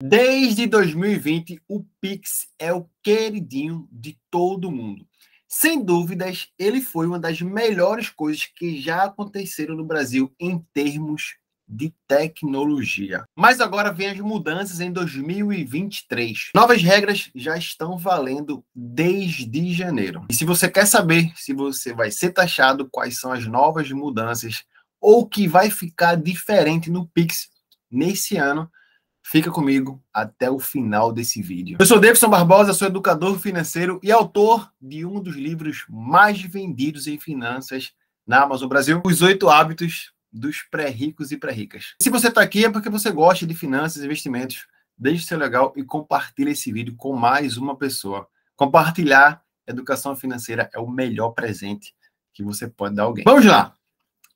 Desde 2020, o Pix é o queridinho de todo mundo. Sem dúvidas, ele foi uma das melhores coisas que já aconteceram no Brasil em termos de tecnologia. Mas agora vem as mudanças em 2023. Novas regras já estão valendo desde janeiro. E se você quer saber se você vai ser taxado, quais são as novas mudanças ou o que vai ficar diferente no Pix nesse ano, Fica comigo até o final desse vídeo. Eu sou Davidson Barbosa, sou educador financeiro e autor de um dos livros mais vendidos em finanças na Amazon Brasil, Os Oito Hábitos dos Pré-Ricos e Pré-Ricas. Se você está aqui é porque você gosta de finanças e investimentos. Deixe seu legal e compartilhe esse vídeo com mais uma pessoa. Compartilhar educação financeira é o melhor presente que você pode dar a alguém. Vamos lá!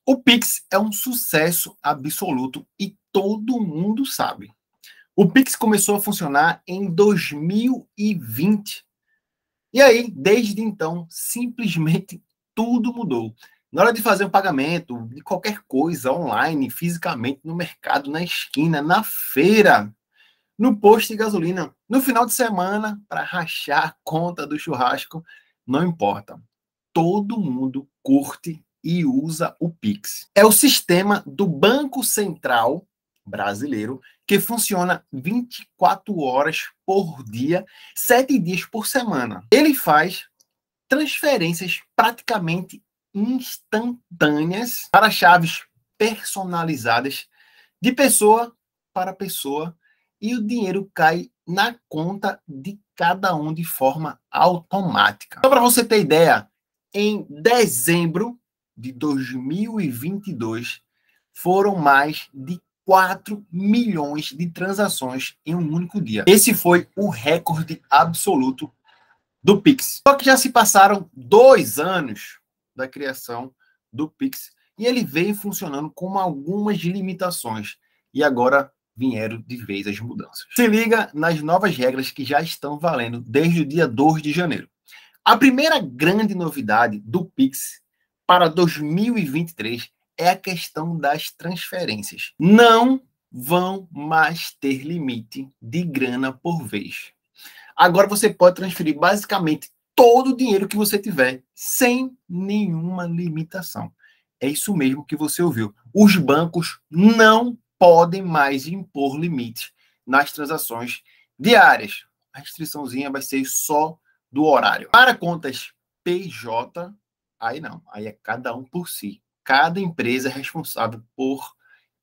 O Pix é um sucesso absoluto e todo mundo sabe. O Pix começou a funcionar em 2020. E aí, desde então, simplesmente tudo mudou. Na hora de fazer um pagamento de qualquer coisa online, fisicamente, no mercado, na esquina, na feira, no posto de gasolina, no final de semana, para rachar a conta do churrasco, não importa. Todo mundo curte e usa o Pix. É o sistema do Banco Central brasileiro, que funciona 24 horas por dia, 7 dias por semana. Ele faz transferências praticamente instantâneas para chaves personalizadas de pessoa para pessoa e o dinheiro cai na conta de cada um de forma automática. Só para você ter ideia, em dezembro de 2022 foram mais de 4 milhões de transações em um único dia. Esse foi o recorde absoluto do Pix. Só que já se passaram dois anos da criação do Pix e ele veio funcionando com algumas limitações. E agora vieram de vez as mudanças. Se liga nas novas regras que já estão valendo desde o dia 2 de janeiro. A primeira grande novidade do Pix para 2023 é a questão das transferências. Não vão mais ter limite de grana por vez. Agora você pode transferir basicamente todo o dinheiro que você tiver, sem nenhuma limitação. É isso mesmo que você ouviu. Os bancos não podem mais impor limites nas transações diárias. A restriçãozinha vai ser só do horário. Para contas PJ, aí não, aí é cada um por si cada empresa é responsável por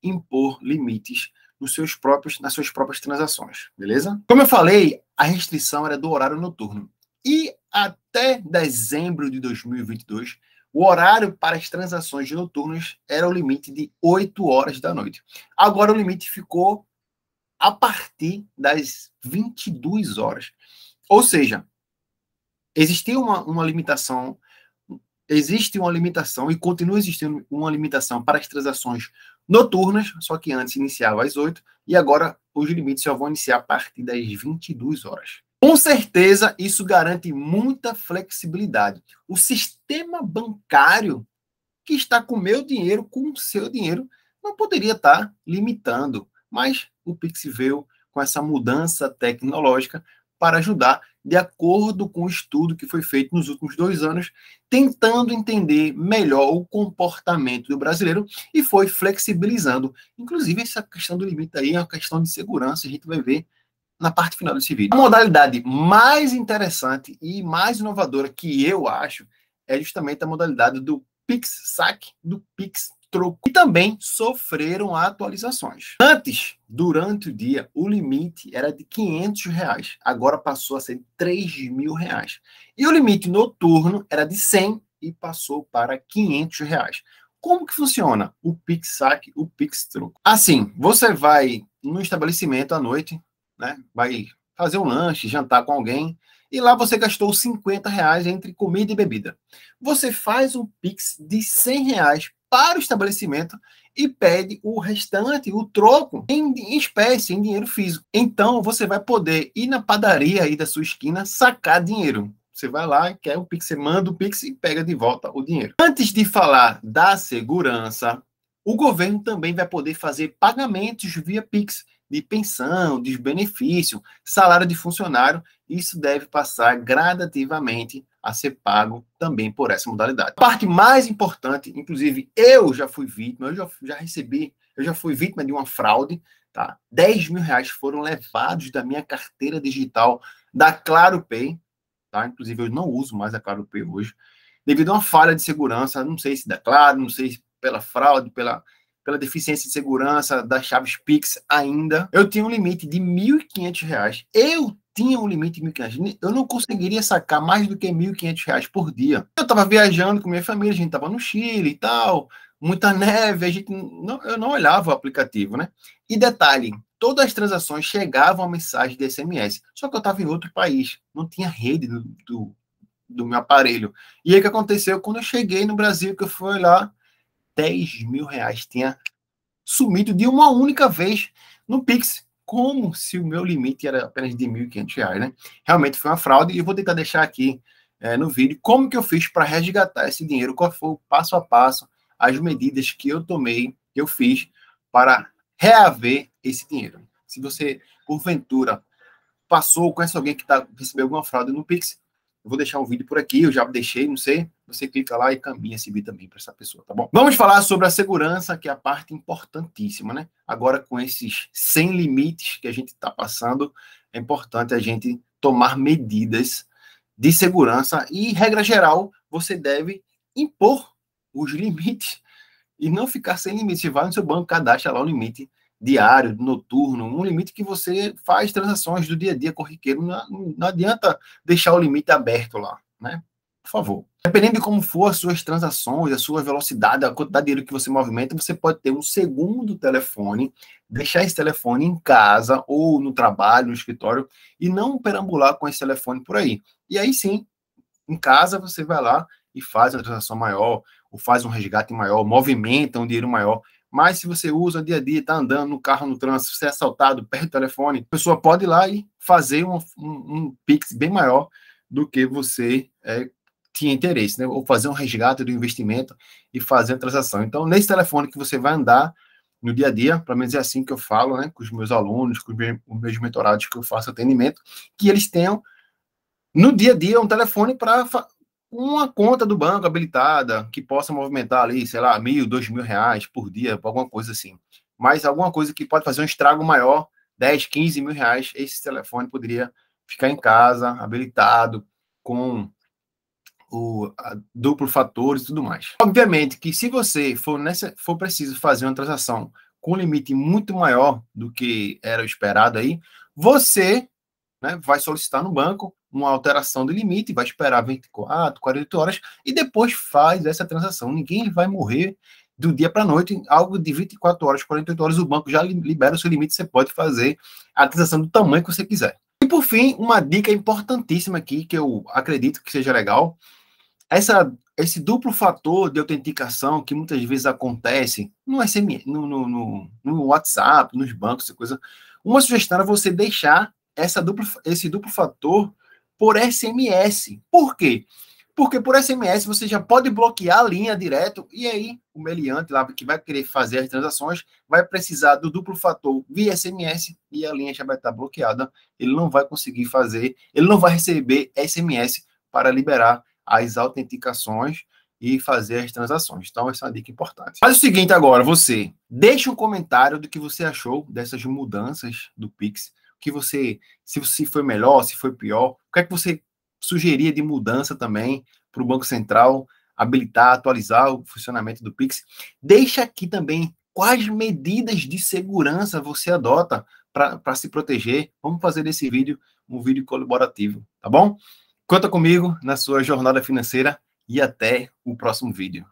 impor limites nos seus próprios, nas suas próprias transações, beleza? Como eu falei, a restrição era do horário noturno. E até dezembro de 2022, o horário para as transações noturnas era o limite de 8 horas da noite. Agora o limite ficou a partir das 22 horas. Ou seja, existia uma, uma limitação existe uma limitação e continua existindo uma limitação para as transações noturnas, só que antes iniciava às 8 e agora os limites só vão iniciar a partir das 22 horas. Com certeza, isso garante muita flexibilidade. O sistema bancário que está com meu dinheiro, com o seu dinheiro, não poderia estar limitando, mas o Pix veio com essa mudança tecnológica para ajudar, de acordo com o estudo que foi feito nos últimos dois anos, tentando entender melhor o comportamento do brasileiro e foi flexibilizando. Inclusive, essa questão do limite aí é uma questão de segurança, a gente vai ver na parte final desse vídeo. A modalidade mais interessante e mais inovadora que eu acho é justamente a modalidade do Pix Saque, do Pix troco e também sofreram atualizações. Antes, durante o dia, o limite era de 500 reais, agora passou a ser 3 mil reais. E o limite noturno era de 100 e passou para 500 reais. Como que funciona o Pix Saque, o Pix Troco? Assim, você vai no estabelecimento à noite, né? Vai fazer um lanche, jantar com alguém, e lá você gastou 50 reais entre comida e bebida. Você faz um Pix de 100 reais para o estabelecimento e pede o restante, o troco, em, em, espécie, em dinheiro físico. Então, você vai poder ir na padaria aí da sua esquina sacar dinheiro. Você vai lá, quer o Pix, você manda o Pix e pega de volta o dinheiro. Antes de falar da segurança, o governo também vai poder fazer pagamentos via Pix de pensão, de benefício, salário de funcionário. Isso deve passar gradativamente a ser pago também por essa modalidade. A parte mais importante, inclusive eu já fui vítima, eu já, já recebi, eu já fui vítima de uma fraude, tá? 10 mil reais foram levados da minha carteira digital da Claro Pay, tá? Inclusive eu não uso mais a Claro Pay hoje, devido a uma falha de segurança, não sei se da Claro, não sei se pela fraude, pela pela deficiência de segurança das chaves Pix ainda. Eu tinha um limite de R$ 1.500. Eu tinha um limite de R$ 1.500. Eu não conseguiria sacar mais do que R$ 1.500 por dia. Eu estava viajando com minha família, a gente estava no Chile e tal, muita neve, a gente não, eu não olhava o aplicativo, né? E detalhe, todas as transações chegavam a mensagem de SMS, só que eu estava em outro país, não tinha rede do, do, do meu aparelho. E aí o que aconteceu? Quando eu cheguei no Brasil, que eu fui lá 10 mil reais tenha sumido de uma única vez no Pix, como se o meu limite era apenas de quinhentos reais, né? Realmente foi uma fraude e eu vou tentar deixar aqui é, no vídeo como que eu fiz para resgatar esse dinheiro, qual foi o passo a passo, as medidas que eu tomei, que eu fiz para reaver esse dinheiro. Se você, porventura, passou, conhece alguém que tá, recebeu alguma fraude no Pix, vou deixar um vídeo por aqui, eu já deixei, não sei. Você clica lá e caminha esse vídeo também para essa pessoa, tá bom? Vamos falar sobre a segurança, que é a parte importantíssima, né? Agora, com esses sem limites que a gente está passando, é importante a gente tomar medidas de segurança e, regra geral, você deve impor os limites e não ficar sem limites. Você vai no seu banco, cadastra lá o limite diário, noturno, um limite que você faz transações do dia a dia corriqueiro. Não, não adianta deixar o limite aberto lá, né? Por favor. Dependendo de como for as suas transações, a sua velocidade, a quantidade de dinheiro que você movimenta, você pode ter um segundo telefone, deixar esse telefone em casa ou no trabalho, no escritório, e não perambular com esse telefone por aí. E aí sim, em casa você vai lá e faz uma transação maior, ou faz um resgate maior, movimenta um dinheiro maior mas se você usa dia a dia, está andando no carro, no trânsito, você é assaltado, perde o telefone, a pessoa pode ir lá e fazer um, um, um Pix bem maior do que você é, tinha interesse, né? ou fazer um resgate do investimento e fazer a transação. Então, nesse telefone que você vai andar no dia a dia, pelo menos é assim que eu falo né? com os meus alunos, com os meus mentorados que eu faço atendimento, que eles tenham no dia a dia um telefone para uma conta do banco habilitada que possa movimentar ali, sei lá, mil, dois mil reais por dia, alguma coisa assim. Mas alguma coisa que pode fazer um estrago maior, 10, 15 mil reais, esse telefone poderia ficar em casa, habilitado, com o duplo fator e tudo mais. Obviamente que se você for, nessa, for preciso fazer uma transação com um limite muito maior do que era esperado aí, você né, vai solicitar no banco uma alteração do limite, vai esperar 24, 48 horas e depois faz essa transação. Ninguém vai morrer do dia para a noite, algo de 24 horas, 48 horas, o banco já libera o seu limite, você pode fazer a transação do tamanho que você quiser. E por fim, uma dica importantíssima aqui, que eu acredito que seja legal, essa, esse duplo fator de autenticação que muitas vezes acontece no, SMS, no, no, no, no WhatsApp, nos bancos, essa coisa, uma sugestão é você deixar essa dupla, esse duplo fator por SMS. Por quê? Porque por SMS você já pode bloquear a linha direto e aí o meliante lá que vai querer fazer as transações vai precisar do duplo fator via SMS e a linha já vai estar bloqueada. Ele não vai conseguir fazer, ele não vai receber SMS para liberar as autenticações e fazer as transações. Então, essa é uma dica importante. Faz o seguinte agora, você deixa um comentário do que você achou dessas mudanças do Pix que você, se, você foi melhor, se foi pior, o que é que você sugeria de mudança também para o Banco Central habilitar, atualizar o funcionamento do Pix. Deixa aqui também quais medidas de segurança você adota para se proteger. Vamos fazer desse vídeo um vídeo colaborativo, tá bom? Conta comigo na sua jornada financeira e até o próximo vídeo.